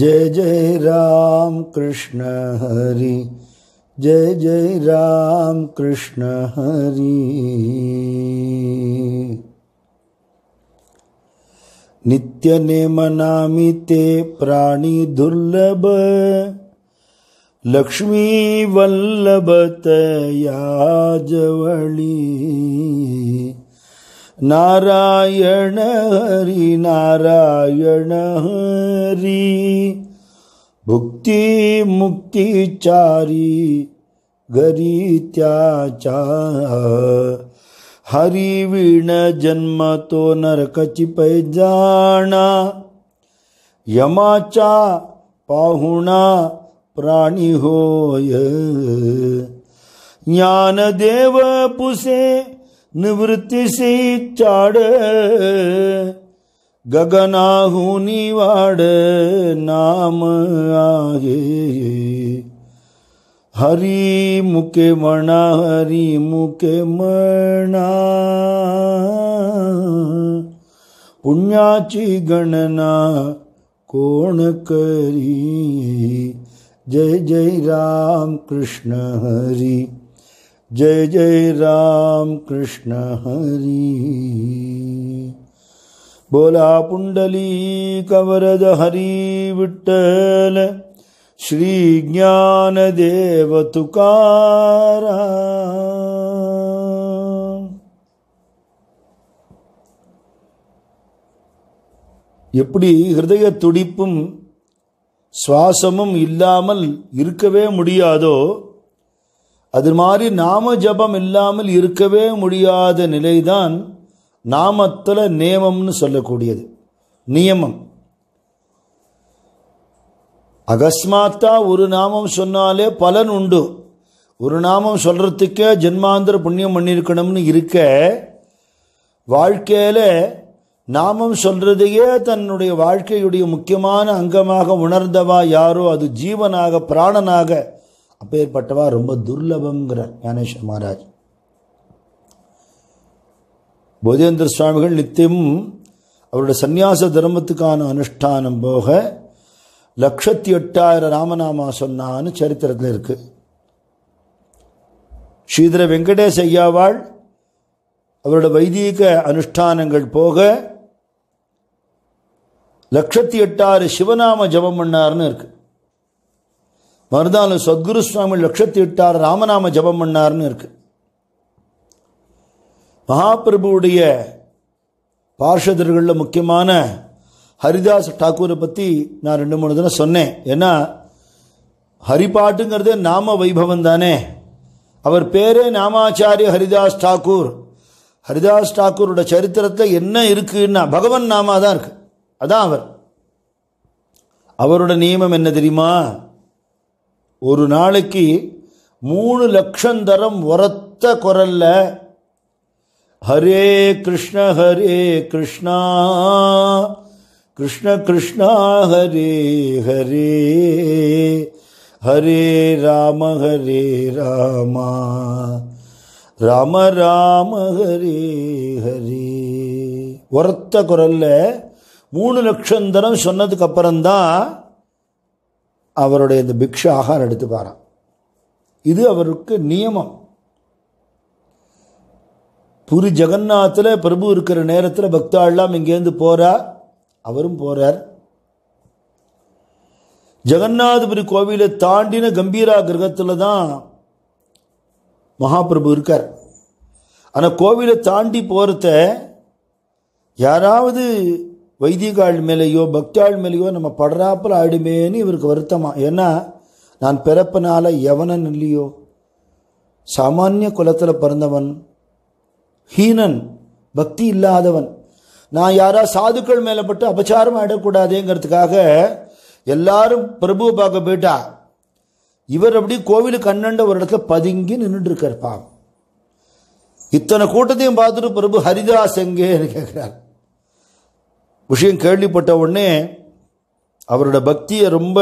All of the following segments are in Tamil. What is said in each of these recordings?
जय जय राम कृष्ण हरि जय जय राम कृष्ण हरि नित्य ने मनामि ते प्राणी दुर्लभ लक्ष्मी वल्लभतया जवळी नारायण हरि नारायण हरि हरी भुक्ती मुक्ती चारी गरी त्याच्या हरी विण जन्म तो नरकची पैजाणा यमाचा पाहुणा प्राणी होय ज्ञान देव पुसे निवृत्तीसी चाड गगनाहुनी वाड नाम आहे हरी मुके मणा हरी मुके मणा पुण्याची गणना कोण करी जय जय राम कृष्ण हरी जय जय राम कृष्ण हरी போலா पुंडली கவரத ஹரி விட்டல ஸ்ரீ ज्ञान देव எப்படி ஹிருதய துடிப்பும் சுவாசமும் இல்லாமல் இருக்கவே முடியாதோ அது மாதிரி நாம ஜபம் இல்லாமல் இருக்கவே முடியாத நிலைதான் நாமத்தில் நியமம்னு சொல்லக்கூடியது நியமம் அகஸ்மாத்தா ஒரு நாமம் சொன்னாலே பலன் உண்டு ஒரு நாமம் சொல்கிறதுக்கே ஜென்மாந்திர புண்ணியம் பண்ணியிருக்கணும்னு இருக்க வாழ்க்கையில் நாமம் சொல்கிறதையே தன்னுடைய வாழ்க்கையுடைய முக்கியமான அங்கமாக உணர்ந்தவா யாரோ அது ஜீவனாக பிராணனாக அப்பேற்பட்டவா ரொம்ப துர்லபங்கிறார் ஞானேஸ்வர் மகாராஜ் போதேந்திர சுவாமிகள் நித்தியமும் அவருடைய சந்நியாச தர்மத்துக்கான அனுஷ்டானம் போக லட்சத்தி எட்டாயிரம் ராமநாமா சொன்னான்னு சரித்திரத்தில் இருக்கு ஸ்ரீதர வெங்கடேஷ் ஐயாவாள் அவரோட வைதீக அனுஷ்டானங்கள் போக லட்சத்தி எட்டாறு சிவநாம ஜபம் பண்ணார்னு இருக்கு மறுநாள் சத்குரு சுவாமி லட்சத்தி எட்டாறு ராமநாம ஜபம் பண்ணார்னு இருக்குது மகாபிரபுவுடைய பார்ஷதர்களில் முக்கியமான ஹரிதாஸ் டாக்கூரை பற்றி நான் ரெண்டு மூணு தினம் சொன்னேன் ஏன்னா ஹரிபாட்டுங்கிறது நாம வைபவம் தானே அவர் பேரே நாமாச்சாரிய ஹரிதாஸ் டாக்கூர் ஹரிதாஸ் டாக்கூரோட சரித்திரத்தில் என்ன இருக்குன்னா பகவன் நாமா தான் இருக்கு அதான் அவர் அவரோட நியமம் என்ன தெரியுமா ஒரு நாளைக்கு மூணு லட்சம் தரம் உரத்த குரலில் ஹரே கிருஷ்ண ஹரே கிருஷ்ணா கிருஷ்ண கிருஷ்ணா ஹரே ஹரே ஹரே ராம ஹரே ராமா ராம ராம ஹரே ஹரே ஒருத்த குரலில் மூணு லட்சம் தரம் சொன்னதுக்கு அப்புறம்தான் அவருடைய இந்த பிக்ஷு ஆகாரம் எடுத்துப்பாரான் இது அவருக்கு நியமம் புரி ஜெகநாத்தில் பிரபு இருக்கிற நேரத்தில் பக்தாள்லாம் இங்கேருந்து போகிறா அவரும் போகிறார் ஜெகநாதபுரி கோவிலை தாண்டின கம்பீரா கிரகத்தில் தான் மகாபிரபு இருக்கார் ஆனால் கோவிலை தாண்டி போகிறத யாராவது வைத்தியகால் மேலேயோ பக்தாள் மேலேயோ நம்ம படுறாப்பில் ஆயிடுமேன்னு இவருக்கு வருத்தமா ஏன்னா நான் பிறப்பினால் எவனன் இல்லையோ சாமானிய குலத்தில் பிறந்தவன் ஹீனன் பக்தி இல்லாதவன் நான் யாரா சாதுக்கள் மேலே பட்டு அபச்சாரம் ஆயிடக்கூடாதேங்கிறதுக்காக எல்லாரும் பிரபு பார்க்க போயிட்டா இவர் அப்படி கோவிலுக்கு கண்ணண்ட ஒரு இடத்துல பதுங்கி நின்றுட்டு இருக்கார் இத்தனை கூட்டத்தையும் பார்த்துட்டு பிரபு ஹரிதாஸ் எங்கேன்னு கேட்குறார் விஷயம் கேள்விப்பட்ட உடனே அவரோட பக்தியை ரொம்ப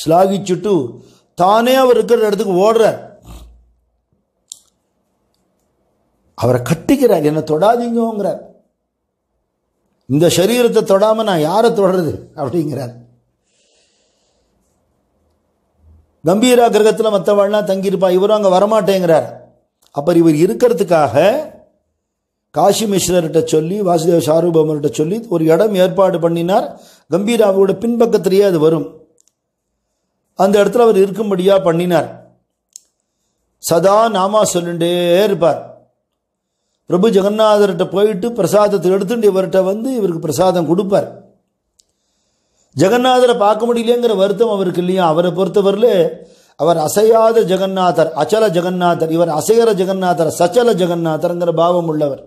ஸ்லாகிச்சுட்டு தானே அவர் இருக்கிற இடத்துக்கு ஓடுறார் அவரை கட்டிக்கிறார் என்னை தொடாதீங்கோங்கிறார் இந்த சரீரத்தை தொடாமல் நான் யாரை தொடருது அப்படிங்கிறார் கம்பீரா கிரகத்தில் மற்றவாழ்லாம் தங்கியிருப்பா இவரும் அங்கே வரமாட்டேங்கிறார் அப்போ இவர் இருக்கிறதுக்காக காஷி மிஸ்ரர்கிட்ட சொல்லி வாசுதேவ சாரூபமர்கிட்ட சொல்லி ஒரு இடம் ஏற்பாடு பண்ணினார் கம்பீராவோட பின்பக்கத்திலேயே அது வரும் அந்த இடத்துல அவர் இருக்கும்படியாக பண்ணினார் சதா நாமா சொல்லுண்டே இருப்பார் பிரபு ஜெகநாதர்கிட்ட போயிட்டு பிரசாதத்தை எடுத்துட்டு இவர்கிட்ட வந்து இவருக்கு பிரசாதம் கொடுப்பார் ஜெகநாதரை பார்க்க முடியலங்கிற வருத்தம் அவருக்கு இல்லையா அவரை பொறுத்தவரையில் அவர் அசையாத ஜெகநாதர் அச்சல ஜெகநாதர் இவர் அசையற ஜெகநாதர் சச்சல ஜெகநாதர்ங்கிற பாவம் உள்ளவர்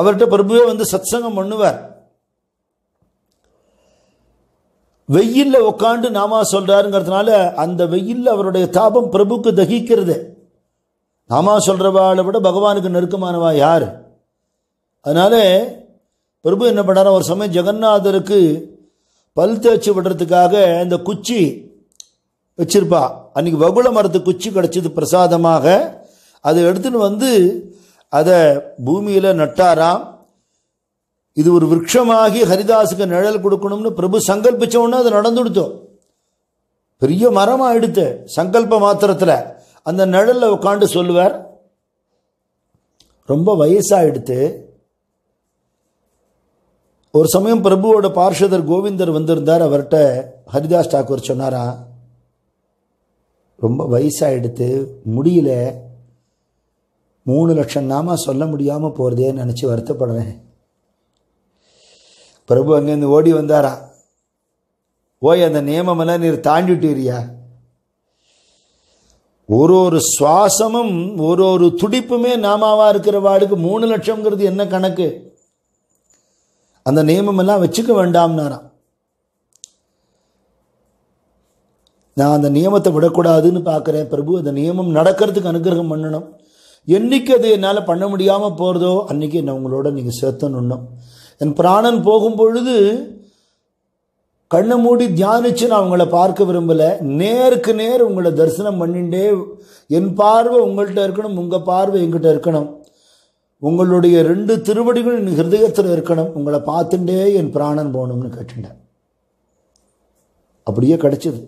அவர்கிட்ட பிரபுவே வந்து சத்சங்கம் பண்ணுவார் வெயிலில் உட்காந்து நாமா சொல்கிறாருங்கிறதுனால அந்த வெயிலில் அவருடைய தாபம் பிரபுக்கு தகிக்கிறது நாமா சொல்கிறவாளை விட பகவானுக்கு நெருக்கமானவா யார் அதனாலே பிரபு என்ன பண்ணார் ஒரு சமயம் ஜெகநாதருக்கு பல் தேய்ச்சி விடுறதுக்காக இந்த குச்சி வச்சிருப்பா அன்னைக்கு வகுள மரத்து குச்சி கிடச்சிது பிரசாதமாக அதை எடுத்துன்னு வந்து அதை பூமியில் நட்டாராம் இது ஒரு விரக்ஷமாகி ஹரிதாஸுக்கு நிழல் கொடுக்கணும்னு பிரபு சங்கல்பிச்ச அதை அது நடந்துடுத்தோம் பெரிய மரமாக எடுத்து சங்கல்ப மாத்திரத்தில் அந்த நழலில் உட்காந்து சொல்லுவார் ரொம்ப வயசாகிடுத்து ஒரு சமயம் பிரபுவோட பார்ஷதர் கோவிந்தர் வந்திருந்தார் அவர்கிட்ட ஹரிதாஸ் டாக்கூர் சொன்னாரா ரொம்ப வயசாகிடுத்து முடியல மூணு லட்சம் நாம சொல்ல முடியாமல் போகிறதே நினச்சி வருத்தப்படுறேன் பிரபு அங்கேருந்து ஓடி வந்தாரா ஓய் அந்த நியமமெல்லாம் நீர் தாண்டிட்டீரியா ஒரு ஒரு சுவாசமும் ஒரு ஒரு துடிப்புமே நாமாவா இருக்கிற வார்டுக்கு மூணு லட்சம்ங்கிறது என்ன கணக்கு அந்த நியமம் எல்லாம் வச்சுக்க வேண்டாம்னாராம் நான் அந்த நியமத்தை விடக்கூடாதுன்னு பார்க்குறேன் பிரபு அந்த நியமம் நடக்கிறதுக்கு அனுகிரகம் பண்ணணும் என்றைக்கு அது என்னால் பண்ண முடியாமல் போகிறதோ அன்னைக்கு என்னை உங்களோட நீங்கள் சேர்த்தணும் என் பிராணன் போகும் பொழுது கண்ணை மூடி தியானிச்சு நான் உங்களை பார்க்க விரும்பல நேருக்கு நேர் உங்களை தரிசனம் பண்ணிட்டே என் பார்வை உங்கள்கிட்ட இருக்கணும் உங்கள் பார்வை எங்கிட்ட இருக்கணும் உங்களுடைய ரெண்டு திருவடிகள் என் ஹிருதயத்தில் இருக்கணும் உங்களை பார்த்துட்டே என் பிராணன் போகணும்னு கேட்டுட்டேன் அப்படியே கிடைச்சது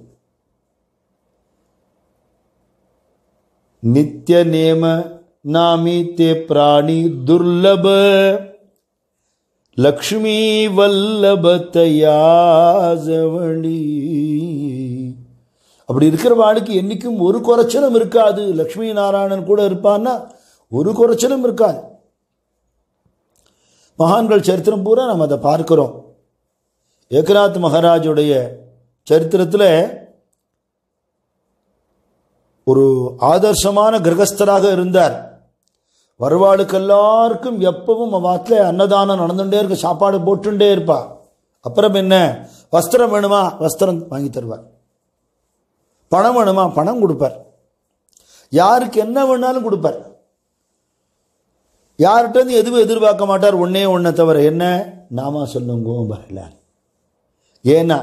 நித்திய நேம நாமி தே பிராணி துர்லப லக்ஷ்மி வல்லபத்தையா அப்படி இருக்கிற வாழ்க்கை என்றைக்கும் ஒரு குறைச்சலும் இருக்காது லக்ஷ்மி நாராயணன் கூட இருப்பான்னா ஒரு குறைச்சலும் இருக்காது மகான்கள் சரித்திரம் பூரா நம்ம அதை பார்க்கிறோம் ஏக்நாத் மகாராஜுடைய சரித்திரத்தில் ஒரு ஆதர்சமான கிரகஸ்தராக இருந்தார் வருவாளுக்கு எல்லாருக்கும் எப்பவும் வாத்துல அன்னதானம் நடந்துட்டே இருக்க சாப்பாடு போட்டுட்டே இருப்பா அப்புறம் என்ன வஸ்திரம் வேணுமா வஸ்திரம் வாங்கி தருவார் பணம் வேணுமா பணம் கொடுப்பார் யாருக்கு என்ன வேணாலும் கொடுப்பார் இருந்து எதுவும் எதிர்பார்க்க மாட்டார் ஒன்னே ஒன்ன தவிர என்ன நாம சொல்லுங்க ஏன்னா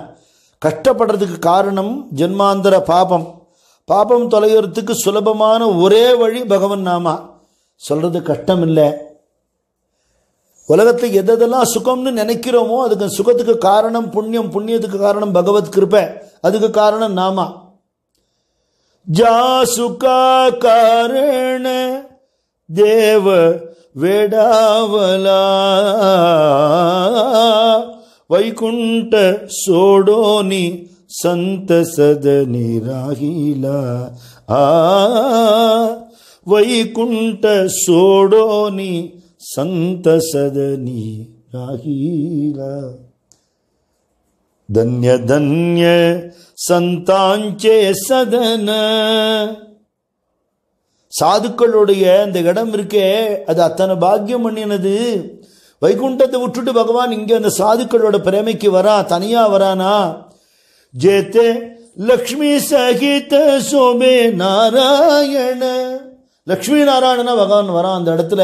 கஷ்டப்படுறதுக்கு காரணம் ஜென்மாந்திர பாபம் பாபம் தொலைகிறதுக்கு சுலபமான ஒரே வழி பகவன் நாமா சொல்கிறது கஷ்டம் இல்லை உலகத்தில் எதெல்லாம் சுகம்னு நினைக்கிறோமோ அதுக்கு சுகத்துக்கு காரணம் புண்ணியம் புண்ணியத்துக்கு காரணம் பகவத் கிருப்பை அதுக்கு காரணம் நாமா ஜா சுகா காரண தேவ வேடாவலா வைகுண்ட சோடோனி சந்த சத நிராகிலா ஆ வைகுண்ட சோடோனி சந்தசதனி ராகீலா தன்ய தன்ய சந்தாஞ்சே சதன சாதுக்களுடைய அந்த இடம் இருக்கே அது அத்தனை பாக்கியம் பண்ணினது வைகுண்டத்தை விட்டுட்டு பகவான் இங்கே அந்த சாதுக்களோட பிரேமைக்கு வரா தனியா வரானா ஜேத்தே லக்ஷ்மி சகித சோமே நாராயண லக்ஷ்மி நாராயணனா பகவான் வரான் அந்த இடத்துல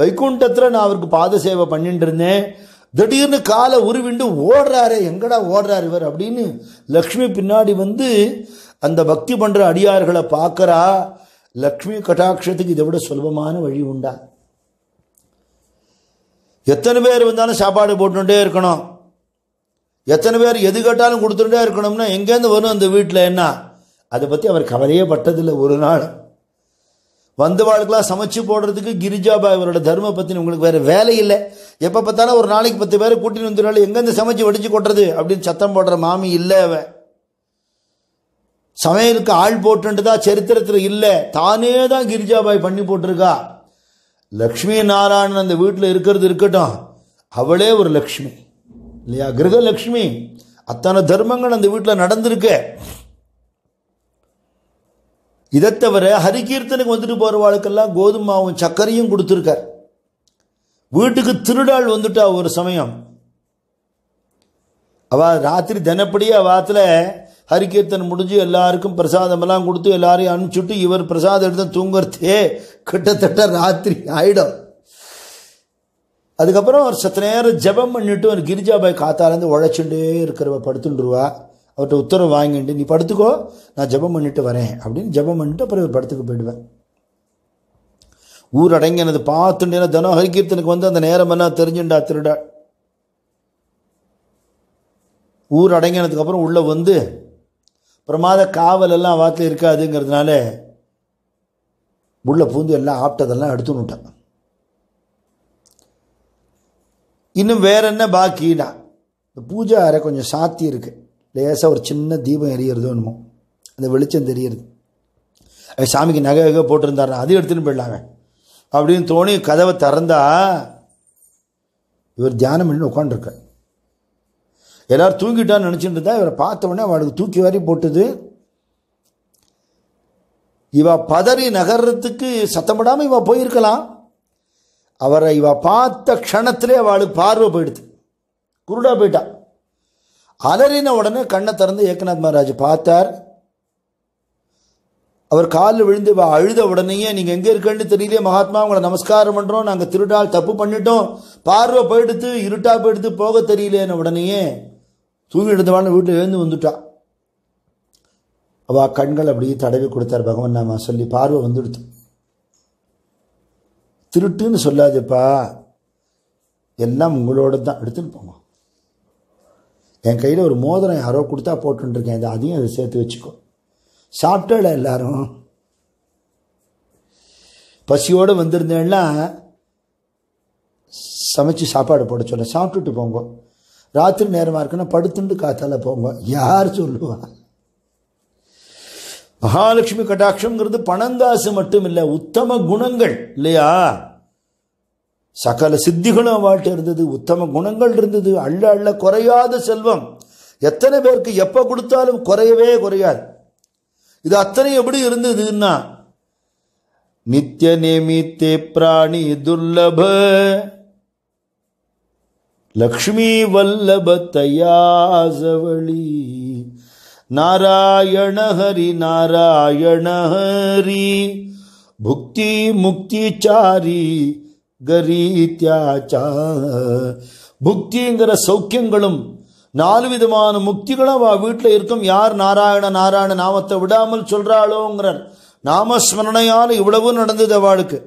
வைகுண்டத்தில் நான் அவருக்கு பாத சேவை பண்ணிட்டு இருந்தேன் திடீர்னு காலை உருவிண்டு ஓடுறாரு எங்கடா ஓடுறாரு இவர் அப்படின்னு லக்ஷ்மி பின்னாடி வந்து அந்த பக்தி பண்ணுற அடியார்களை பார்க்குறா லக்ஷ்மி கட்டாட்சத்துக்கு இதை விட சுலபமான வழி உண்டா எத்தனை பேர் வந்தாலும் சாப்பாடு போட்டுட்டே இருக்கணும் எத்தனை பேர் எது கேட்டாலும் கொடுத்துட்டே இருக்கணும்னா எங்கேருந்து வரும் அந்த வீட்டில் என்ன அதை பற்றி அவர் கவலையே பட்டதில்லை ஒரு நாள் வந்தவாளுக்கெல்லாம் சமைச்சு போடுறதுக்கு கிரிஜாபாய் அவரோட தர்ம பத்தினி உங்களுக்கு வேற வேலை இல்லை எப்போ பார்த்தாலும் ஒரு நாளைக்கு பத்து பேர் கூட்டின்னு வந்துடுறாள் எங்கேருந்து சமைச்சு வடிச்சு கொட்டுறது அப்படின்னு சத்தம் போடுற மாமி இல்லை அவன் சமையலுக்கு ஆள் போட்டுன்றதா சரித்திரத்தில் இல்லை தானே தான் கிரிஜாபாய் பண்ணி போட்டிருக்கா லக்ஷ்மி நாராயணன் அந்த வீட்டில் இருக்கிறது இருக்கட்டும் அவளே ஒரு லக்ஷ்மி இல்லையா கிரகலக்ஷ்மி அத்தனை தர்மங்கள் அந்த வீட்டில் நடந்திருக்கு இதை தவிர ஹரிகீர்த்தனுக்கு வந்துட்டு போகிறவாளுக்கெல்லாம் கோதுமாவும் சர்க்கரையும் கொடுத்துருக்கார் வீட்டுக்கு திருடாள் வந்துட்டா ஒரு சமயம் அவ ராத்திரி தினப்படி அவாத்தில் ஹரிகீர்த்தன் முடிஞ்சு எல்லாருக்கும் பிரசாதமெல்லாம் கொடுத்து எல்லாரையும் அனுப்பிச்சுட்டு இவர் பிரசாதம் எடுத்து தூங்குறதே கிட்டத்தட்ட ராத்திரி ஆயிடும் அதுக்கப்புறம் ஒரு சத்த நேரம் ஜபம் பண்ணிட்டு ஒரு கிரிஜாபாய் காத்தாலேருந்து உழைச்சுட்டே இருக்கிறவ படுத்துருவா அவர்கிட்ட உத்தரவு வாங்கிட்டு நீ படுத்துக்கோ நான் ஜபம் பண்ணிட்டு வரேன் அப்படின்னு ஜபம் பண்ணிட்டு அப்புறம் படுத்துக்க படத்துக்கு போயிடுவேன் ஊர் அடங்கினது பார்த்துட்டேன்னா தினம் ஹரிகீர்த்தனுக்கு வந்து அந்த நேரம் என்ன தெரிஞ்சுண்டா திருடா ஊர் அடங்கினதுக்கப்புறம் உள்ளே வந்து பிரமாத காவல் எல்லாம் வார்த்தை இருக்காதுங்கிறதுனால உள்ளே பூந்து எல்லாம் ஆப்டதெல்லாம் எடுத்து விட்டான் இன்னும் வேற என்ன பாக்கினா இந்த பூஜை அரை கொஞ்சம் சாத்தி இருக்குது லேசாக ஒரு சின்ன தீபம் எரியறதோ என்னமோ அந்த வெளிச்சம் தெரியுது அது சாமிக்கு நகை வகை போட்டிருந்தாரு அதையும் எடுத்துன்னு போயிடலாங்க அப்படின்னு தோணி கதவை திறந்தா இவர் தியானம் பண்ணி உட்காண்டிருக்கார் எல்லோரும் தூங்கிட்டான்னு நினச்சிட்டு இருந்தா இவரை பார்த்த உடனே அவளுக்கு தூக்கி வாரி போட்டுது இவ பதறி நகர்றதுக்கு சத்தமிடாமல் இவ போயிருக்கலாம் அவரை இவ பார்த்த க்ஷணத்திலே அவளுக்கு பார்வை போயிடுது குருடா போயிட்டா அலறின உடனே கண்ணை திறந்து ஏக்கநாத் மகாராஜ் பார்த்தார் அவர் காலில் விழுந்து அழுத உடனேயே நீங்கள் எங்கே இருக்கன்னு தெரியலையே மகாத்மா உங்களை நமஸ்காரம் பண்ணுறோம் நாங்கள் திருட்டால் தப்பு பண்ணிட்டோம் பார்வை போயிடுத்து இருட்டா போயிடுத்து போக தெரியலேன்னு உடனேயே தூங்கி எடுத்தவான வீட்டில் எழுந்து வந்துட்டா அவள் கண்கள் அப்படியே தடவி கொடுத்தார் பகவான் நாம சொல்லி பார்வை வந்துடுத்து திருட்டுன்னு சொல்லாதப்பா எல்லாம் உங்களோட தான் எடுத்துன்னு போங்க என் கையில் ஒரு மோதிரம் யாரோ கொடுத்தா போட்டுருக்கேன் இதை அதையும் அதை சேர்த்து வச்சுக்கோ சாப்பிட்டோட எல்லாரும் பசியோடு வந்திருந்தேன்னா சமைச்சு சாப்பாடு போட சொல்ல சாப்பிட்டுட்டு போங்க ராத்திரி நேரமாக இருக்குன்னா படுத்துண்டு காத்தால போங்க யார் சொல்லுவா மகாலட்சுமி கட்டாட்சங்கிறது பணங்காசு மட்டும் இல்லை உத்தம குணங்கள் இல்லையா சகல சித்திகளும் அவள்கிட்ட இருந்தது உத்தம குணங்கள் இருந்தது அள்ள அள்ள குறையாத செல்வம் எத்தனை பேருக்கு எப்போ கொடுத்தாலும் குறையவே குறையாது இது அத்தனை எப்படி இருந்ததுன்னா நித்திய நியமித்தே பிராணி துர்லப லக்ஷ்மி வல்லப தயாசவழி நாராயண ஹரி நாராயண ஹரி புக்தி முக்தி சாரி கரீத்யாச்சா புக்திங்கிற சௌக்கியங்களும் நாலு விதமான முக்திகளும் அவள் வீட்டில் இருக்கும் யார் நாராயண நாராயண நாமத்தை விடாமல் சொல்றாளோங்கிறார் நாமஸ்மரணையால் இவ்வளவு நடந்தது அவளுக்கு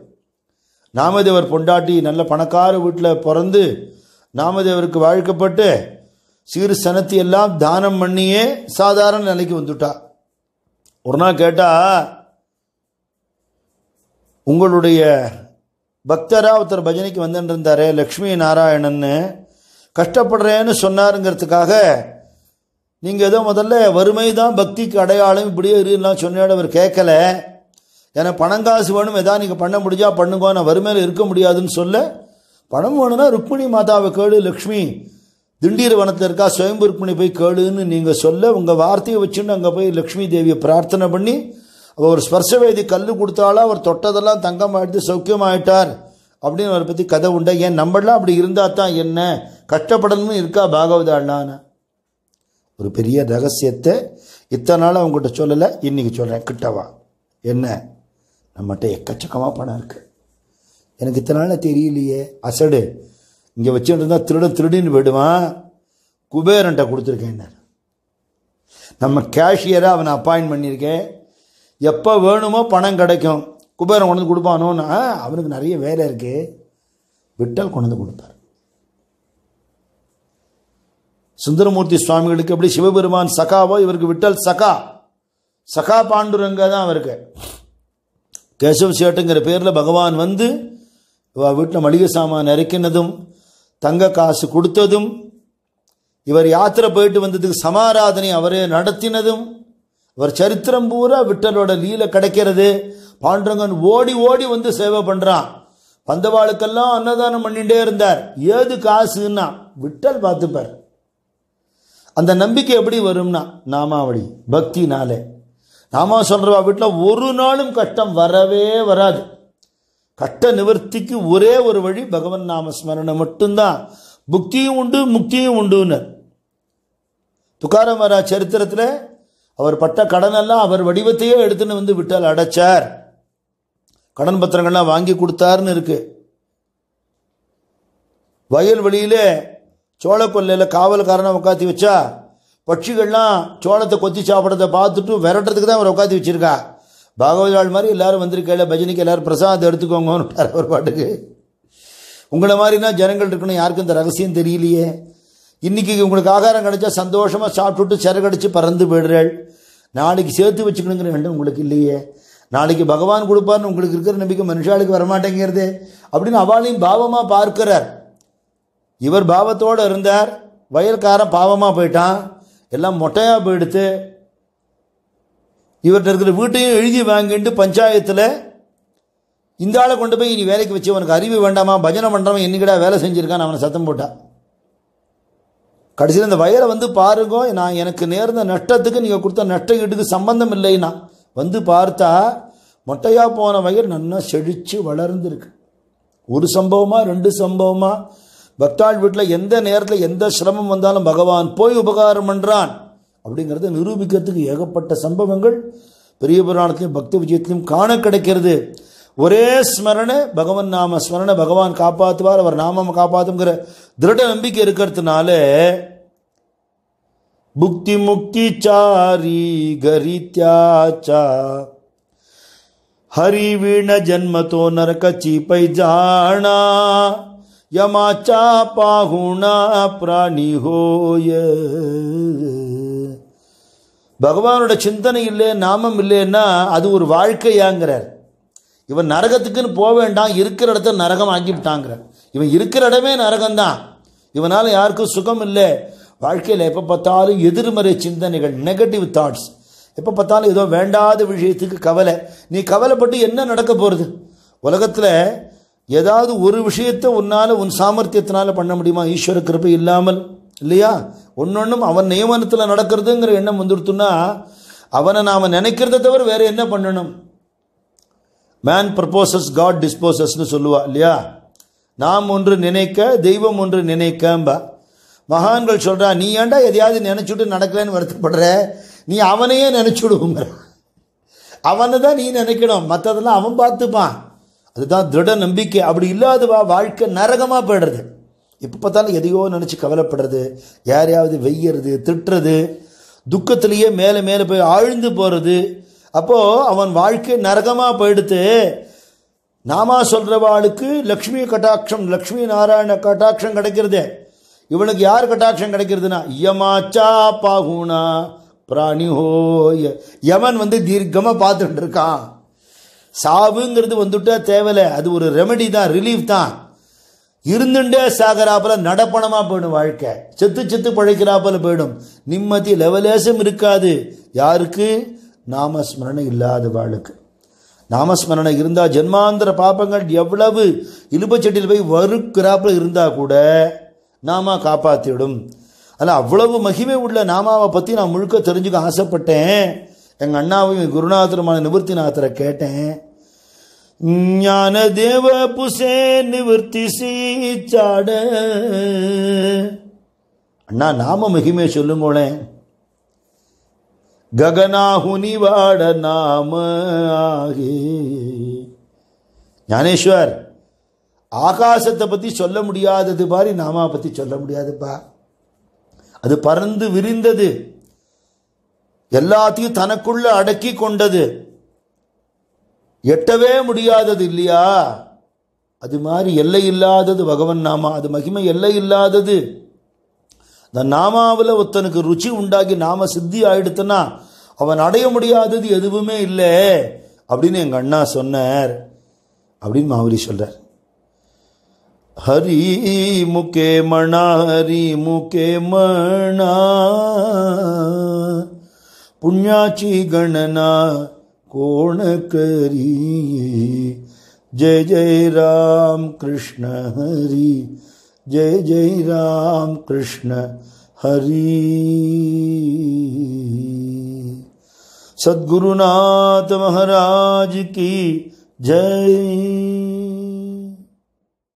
நாமதேவர் பொண்டாட்டி நல்ல பணக்கார வீட்டில் பிறந்து நாமதேவருக்கு வாழ்க்கப்பட்டு சீர் சனத்தி எல்லாம் தானம் பண்ணியே சாதாரண நிலைக்கு வந்துட்டா ஒரு நாள் கேட்டால் உங்களுடைய பக்தராக ஒருத்தர் பஜனைக்கு வந்துட்டு லக்ஷ்மி நாராயணன்னு கஷ்டப்படுறேன்னு சொன்னாருங்கிறதுக்காக நீங்கள் ஏதோ முதல்ல வறுமை தான் பக்திக்கு அடையாளம் இப்படியே இருலாம் சொன்னோட அவர் கேட்கல ஏன்னா பணம் காசு வேணும் எதாவது நீங்கள் பண்ண முடிஞ்சால் பண்ணுங்க நான் வறுமையில் இருக்க முடியாதுன்னு சொல்ல பணம் வேணும்னா ருக்மிணி மாதாவை கேடு லக்ஷ்மி திண்டீர் வனத்தில் இருக்கா சுயம்பு ருக்மிணி போய் கேளுன்னு நீங்கள் சொல்ல உங்கள் வார்த்தையை வச்சுன்னு அங்கே போய் லக்ஷ்மி தேவியை பிரார்த்தனை பண்ணி அவர் ஒரு ஸ்பர்ஷ வேதி கல் கொடுத்தாலும் அவர் தொட்டதெல்லாம் தங்கம் சௌக்கியம் ஆகிட்டார் அப்படின்னு அவரை பற்றி கதை உண்டா ஏன் நம்மளாம் அப்படி இருந்தால் தான் என்ன கஷ்டப்படணும்னு இருக்கா பாகவதாளான ஒரு பெரிய ரகசியத்தை இத்தனை நாள் அவங்ககிட்ட சொல்லலை இன்றைக்கி சொல்கிறேன் கிட்டவா என்ன நம்மகிட்ட எக்கச்சக்கமாக பணம் இருக்குது எனக்கு இத்தனை நாள் தெரியலையே அசடு இங்கே வச்சுட்டு இருந்தால் திருட திருடின்னு போயிடுவான் குபேரன்ட்ட கொடுத்துருக்கேன் என்ன நம்ம கேஷியராக அவனை அப்பாயின்ட் பண்ணியிருக்கேன் எப்போ வேணுமோ பணம் கிடைக்கும் குபேரன் கொண்டு கொடுப்பானோன்னா அவனுக்கு நிறைய வேலை இருக்குது விட்டல் கொண்டு கொடுப்பார் சுந்தரமூர்த்தி சுவாமிகளுக்கு எப்படி சிவபெருமான் சகாவோ இவருக்கு விட்டல் சகா சகா பாண்டுரங்க தான் அவருக்கு கேசவ சேட்டுங்கிற பேரில் பகவான் வந்து வீட்டில் மளிகை சாமான் இறக்கினதும் தங்க காசு கொடுத்ததும் இவர் யாத்திரை போயிட்டு வந்ததுக்கு சமாராதனை அவரே நடத்தினதும் இவர் சரித்திரம் பூரா விட்டலோட லீல கிடைக்கிறது பாண்டரங்கன் ஓடி ஓடி வந்து சேவை பண்ணுறான் பந்தவாளுக்கெல்லாம் அன்னதானம் பண்ணிகிட்டே இருந்தார் ஏது காசுன்னா விட்டல் பார்த்துப்பார் அந்த நம்பிக்கை எப்படி வரும்னா நாமாவளி நாளே நாமா சொல்றவா வீட்டில் ஒரு நாளும் கஷ்டம் வரவே வராது கட்ட நிவர்த்திக்கு ஒரே ஒரு வழி பகவன் நாமஸ்மரணை மட்டும்தான் புக்தியும் உண்டு முக்தியும் உண்டுன்னு துக்காரமரா சரித்திரத்தில் அவர் பட்ட கடன் எல்லாம் அவர் வடிவத்தையே எடுத்துன்னு வந்து விட்டால் அடைச்சார் கடன் பத்திரங்கள்லாம் வாங்கி கொடுத்தாருன்னு இருக்கு வயல்வெளியிலே சோழ கொல்லையில் காவல்காரனை உட்காத்தி வச்சா பட்சிகள்லாம் சோளத்தை கொத்தி சாப்பிட்றத பார்த்துட்டு விரட்டுறதுக்கு தான் அவர் உட்காந்து வச்சுருக்கா பாகவதாள் மாதிரி எல்லாரும் வந்திருக்கையில் பஜனிக்கு எல்லாரும் பிரசாதம் எடுத்துக்கோங்கன்னு ஒரு பாட்டுக்கு உங்களை மாதிரினா ஜனங்கள் இருக்குன்னு யாருக்கும் இந்த ரகசியம் தெரியலையே இன்றைக்கி உங்களுக்கு ஆகாரம் கிடைச்சா சந்தோஷமாக சாப்பிட்டுட்டு சிறகடிச்சு பறந்து போயிடுறாள் நாளைக்கு சேர்த்து வச்சுக்கணுங்கிற எண்ணம் உங்களுக்கு இல்லையே நாளைக்கு பகவான் கொடுப்பார்னு உங்களுக்கு இருக்கிற நம்பிக்கை மனுஷாளுக்கு வரமாட்டேங்கிறது அப்படின்னு அவளையும் பாவமாக பார்க்கிறார் இவர் பாவத்தோடு இருந்தார் வயல்காரன் பாவமாக போயிட்டான் எல்லாம் மொட்டையாக போயிடுத்து இவர்கிட்ட இருக்கிற வீட்டையும் எழுதி வாங்கிட்டு பஞ்சாயத்தில் இந்த ஆளை கொண்டு போய் இனி வேலைக்கு வச்சு உனக்கு அறிவு வேண்டாமா பஜனை பண்ணுறவன் என்னைக்கடா வேலை செஞ்சுருக்கான்னு அவனை சத்தம் போட்டான் கடைசியில் இந்த வயரை வந்து பாருங்க நான் எனக்கு நேர்ந்த நட்டத்துக்கு நீங்கள் கொடுத்த நஷ்ட ஈட்டுக்கு சம்பந்தம் இல்லைன்னா வந்து பார்த்தா மொட்டையாக போன வயர் நல்லா செழித்து வளர்ந்துருக்கு ஒரு சம்பவமாக ரெண்டு சம்பவமாக பக்தாள் வீட்டில் எந்த நேரத்தில் எந்த சிரமம் வந்தாலும் பகவான் போய் உபகாரம் பண்ணுறான் அப்படிங்கிறத நிரூபிக்கிறதுக்கு ஏகப்பட்ட சம்பவங்கள் பெரிய புராணத்திலையும் பக்தி விஜயத்திலையும் காண கிடைக்கிறது ஒரே ஸ்மரணை பகவன் நாம ஸ்மரணை பகவான் காப்பாற்றுவார் அவர் நாமம் காப்பாற்றுங்கிற திருட நம்பிக்கை இருக்கிறதுனால புக்தி முக்தி சாரி கரித்யாச்சா ஹரி வீண ஜன்மத்தோ நரக சீப்பை ஜாணா யமாச்சா பாகுணா பிராணி ஹோய பகவானோட சிந்தனை இல்லை நாமம் இல்லைன்னா அது ஒரு வாழ்க்கையாங்கிறார் இவன் நரகத்துக்குன்னு போக வேண்டாம் இருக்கிற இடத்த நரகம் ஆக்கிவிட்டாங்கிற இவன் இருக்கிற இடமே நரகம்தான் இவனால் யாருக்கும் சுகம் இல்லை வாழ்க்கையில் எப்போ பார்த்தாலும் எதிர்மறை சிந்தனைகள் நெகட்டிவ் தாட்ஸ் எப்போ பார்த்தாலும் ஏதோ வேண்டாத விஷயத்துக்கு கவலை நீ கவலைப்பட்டு என்ன நடக்க போகிறது உலகத்தில் ஏதாவது ஒரு விஷயத்தை உன்னால் உன் சாமர்த்தியத்தினால் பண்ண முடியுமா ஈஸ்வர கிருப்பை இல்லாமல் இல்லையா ஒன்றொன்றும் அவன் நியமனத்தில் நடக்கிறதுங்கிற எண்ணம் வந்துடுத்துன்னா அவனை நாம் நினைக்கிறத தவிர வேறு என்ன பண்ணணும் மேன் ப்ரப்போசஸ் காட் டிஸ்போசஸ்னு சொல்லுவா இல்லையா நாம் ஒன்று நினைக்க தெய்வம் ஒன்று நினைக்கம்பா மகான்கள் சொல்கிறா நீ ஏண்டா எதையாவது நினச்சிட்டு நடக்கலன்னு வருத்தப்படுற நீ அவனையே நினச்சிடுவோங்கிற அவனை தான் நீ நினைக்கணும் மற்றதெல்லாம் அவன் பார்த்துப்பான் அதுதான் திருட நம்பிக்கை அப்படி இல்லாதவா வாழ்க்கை நரகமாக போயிடுறது எப்போ பார்த்தாலும் எதையோ நினச்சி கவலைப்படுறது யாரையாவது வெய்யறது திட்டுறது துக்கத்திலேயே மேலே மேலே போய் ஆழ்ந்து போகிறது அப்போது அவன் வாழ்க்கை நரகமாக போயிடுத்து நாமா சொல்கிறவாளுக்கு லக்ஷ்மி கட்டாட்சம் லக்ஷ்மி நாராயண கட்டாட்சம் கிடைக்கிறது இவனுக்கு யார் கட்டாட்சம் கிடைக்கிறதுனா யமாச்சா பாகுனா பிராணிஹோய யமன் வந்து தீர்க்கமாக பார்த்துட்டு இருக்கான் சாவுங்கிறது வந்துட்டா தேவையில்லை அது ஒரு ரெமெடி தான் ரிலீஃப் தான் இருந்துட்டே சாகராப்பில் நடப்பணமாக போயிடும் வாழ்க்கை செத்து செத்து பழைக்கிறாப்பில் போயிடும் நிம்மதி லெவலேசம் இருக்காது யாருக்கு நாமஸ்மரணை வாழ்க்கை நாமஸ்மரணை இருந்தால் ஜென்மாந்திர பாப்பங்கள் எவ்வளவு இலுப்பச்சட்டியில் போய் வறுக்கிறாப்புல இருந்தால் கூட நாம காப்பாற்றிவிடும் அதில் அவ்வளவு மகிமை உள்ள நாமாவை பற்றி நான் முழுக்க தெரிஞ்சுக்க ஆசைப்பட்டேன் எங்கள் அண்ணாவையும் குருநாதருமான நாத்தரை கேட்டேன் ஞான தேவ புசே நிவர்த்தி சீச்சாட அண்ணா நாம மகிமையை சொல்லுங்களேன் ગગનાહુનિવાડ நாம આહે ஞானேஸ்வர் ஆகாசத்தை பற்றி சொல்ல முடியாதது மாதிரி நாமா பற்றி சொல்ல முடியாதுப்பா அது பறந்து விரிந்தது எல்லாத்தையும் தனக்குள்ள அடக்கி கொண்டது எட்டவே முடியாதது இல்லையா அது மாதிரி எல்லை இல்லாதது பகவன் நாமா அது மகிமை எல்லை இல்லாதது இந்த நாமாவில் ஒருத்தனுக்கு ருச்சி உண்டாகி நாம சித்தி ஆயிடுத்துன்னா அவன் அடைய முடியாதது எதுவுமே இல்லை அப்படின்னு எங்கள் அண்ணா சொன்னார் அப்படின்னு மாவுரி சொல்கிறார் ஹரி முகே மணா ஹரி முகே மணா புண்ணாச்சி கணனா கோண கரி ஜெய ஜெய் ராம் கிருஷ்ண ஹரி ஜெய ஜெய் ராம் கிருஷ்ண ஹரி सदगुरुनाथ महाराज की जय